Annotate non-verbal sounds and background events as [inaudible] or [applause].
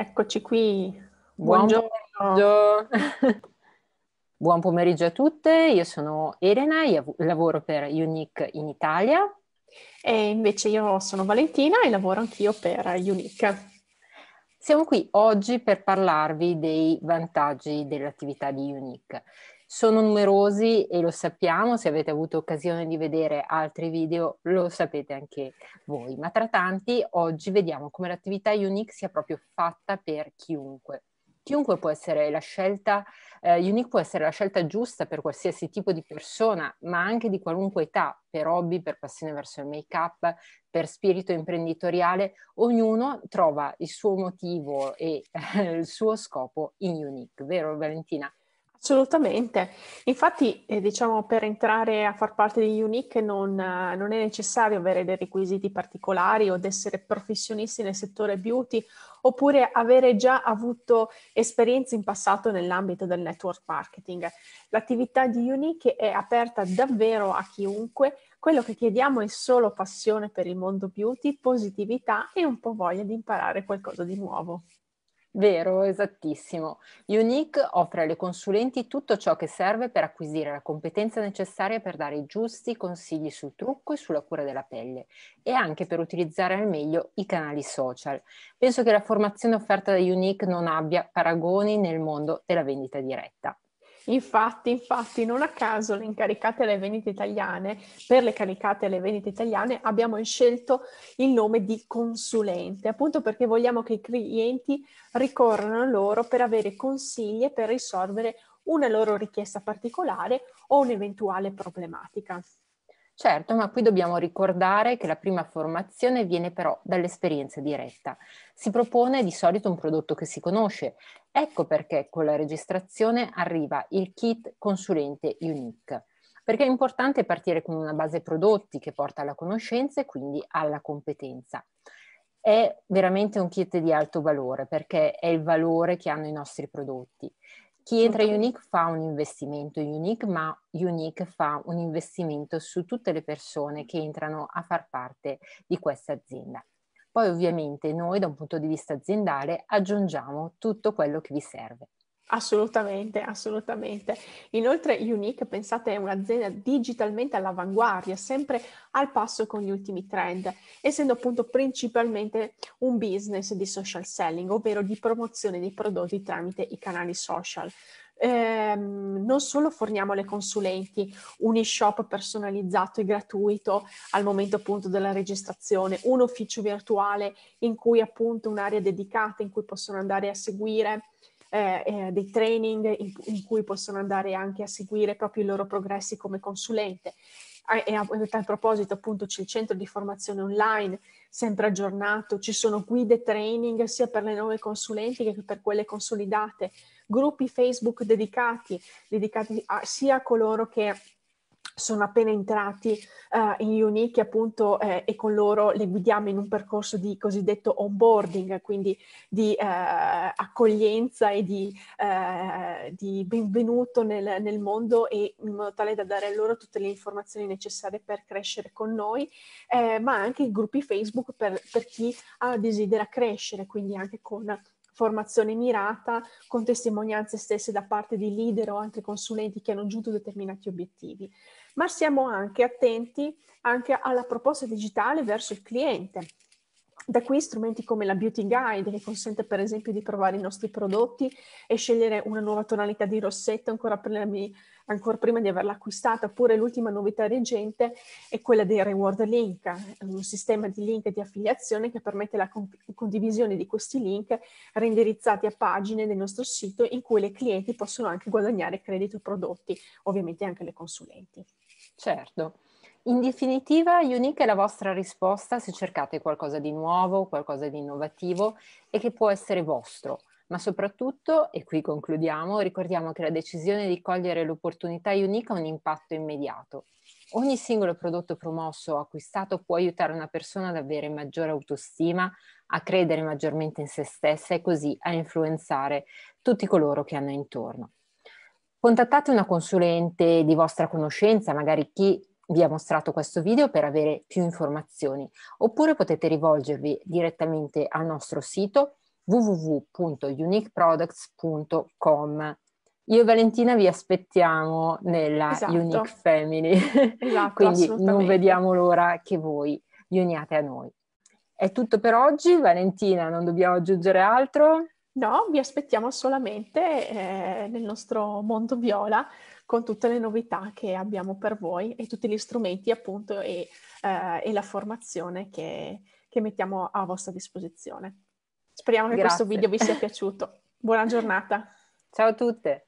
Eccoci qui. Buongiorno. Buongiorno. [laughs] Buon pomeriggio a tutte, io sono Elena, io lavoro per Unique in Italia. E invece io sono Valentina e lavoro anch'io per Unique. Siamo qui oggi per parlarvi dei vantaggi dell'attività di Unique. Sono numerosi e lo sappiamo, se avete avuto occasione di vedere altri video lo sapete anche voi, ma tra tanti oggi vediamo come l'attività Unique sia proprio fatta per chiunque chiunque può essere la scelta, eh, Unique può essere la scelta giusta per qualsiasi tipo di persona, ma anche di qualunque età, per hobby, per passione verso il make-up, per spirito imprenditoriale, ognuno trova il suo motivo e eh, [laughs] il suo scopo in Unique, vero Valentina? Assolutamente, infatti eh, diciamo per entrare a far parte di Unique non, eh, non, è necessario avere dei requisiti particolari o essere professionisti nel settore beauty oppure avere già avuto esperienze in passato nell'ambito del network marketing. L'attività di Unique è aperta davvero a chiunque, quello che chiediamo è solo passione per il mondo beauty, positività e un po' voglia di imparare qualcosa di nuovo. Vero, esattissimo. Unique offre alle consulenti tutto ciò che serve per acquisire la competenza necessaria per dare i giusti consigli sul trucco e sulla cura della pelle e anche per utilizzare al meglio i canali social. Penso che la formazione offerta da Unique non abbia paragoni nel mondo della vendita diretta. Infatti, infatti, non a caso le incaricate alle vendite italiane, per le caricate alle vendite italiane abbiamo scelto il nome di consulente, appunto perché vogliamo che i clienti ricorrano a loro per avere consigli e per risolvere una loro richiesta particolare o un'eventuale problematica. Certo, ma qui dobbiamo ricordare che la prima formazione viene però dall'esperienza diretta. Si propone di solito un prodotto che si conosce. Ecco perché con la registrazione arriva il kit consulente unique. Perché è importante partire con una base prodotti che porta alla conoscenza e quindi alla competenza. È veramente un kit di alto valore perché è il valore che hanno i nostri prodotti chi entra in Unique fa un investimento in Unique, ma Unique fa un investimento su tutte le persone che entrano a far parte di questa azienda. Poi ovviamente noi da un punto di vista aziendale aggiungiamo tutto quello che vi serve. Assolutamente, assolutamente. Inoltre Unique, pensate, è un'azienda digitalmente all'avanguardia, sempre al passo con gli ultimi trend, essendo appunto principalmente un business di social selling, ovvero di promozione dei prodotti tramite i canali social. Eh, non solo forniamo le consulenti un e-shop personalizzato e gratuito al momento appunto della registrazione, un ufficio virtuale in cui appunto un'area dedicata in cui possono andare a seguire eh, eh, dei training in, in, cui possono andare anche a seguire proprio i loro progressi come consulente. Ah, e a, a tal proposito appunto c'è il centro di formazione online sempre aggiornato, ci sono guide training sia per le nuove consulenti che per quelle consolidate, gruppi Facebook dedicati, dedicati a, sia a coloro che sono appena entrati uh, in Unique appunto eh, e con loro le guidiamo in un percorso di cosiddetto onboarding, quindi di uh, accoglienza e di, uh, di benvenuto nel, nel, mondo e in modo tale da dare loro tutte le informazioni necessarie per crescere con noi, eh, ma anche i gruppi Facebook per, per chi ah, desidera crescere, quindi anche con formazione mirata con testimonianze stesse da parte di leader o altri consulenti che hanno giunto determinati obiettivi. Ma siamo anche attenti anche alla proposta digitale verso il cliente, da qui strumenti come la Beauty Guide che consente per esempio di provare i nostri prodotti e scegliere una nuova tonalità di rossetto ancora prima di ancora prima di averla acquistata, oppure l'ultima novità recente è quella dei reward link, un sistema di link di affiliazione che permette la con- condivisione di questi link reindirizzati a pagine del nostro sito in cui le clienti possono anche guadagnare credito prodotti, ovviamente anche le consulenti. Certo. In definitiva, Unique è la vostra risposta se cercate qualcosa di nuovo, qualcosa di innovativo e che può essere vostro ma soprattutto, e qui concludiamo, ricordiamo che la decisione di cogliere l'opportunità unica ha un impatto immediato. Ogni singolo prodotto promosso o acquistato può aiutare una persona ad avere maggiore autostima, a credere maggiormente in se stessa e così a influenzare tutti coloro che hanno intorno. Contattate una consulente di vostra conoscenza, magari chi vi ha mostrato questo video per avere più informazioni, oppure potete rivolgervi direttamente al nostro sito www.uniqueproducts.com. Io e Valentina vi aspettiamo nella esatto. Unique Family, [laughs] esatto, quindi non vediamo l'ora che voi vi uniate a noi. È tutto per oggi, Valentina, non dobbiamo aggiungere altro? No, vi aspettiamo solamente eh, nel nostro mondo viola con tutte le novità che abbiamo per voi e tutti gli strumenti appunto e, eh, e la formazione che, che mettiamo a vostra disposizione. Speriamo che Grazie. questo video vi sia piaciuto. Buona giornata. Ciao a tutte.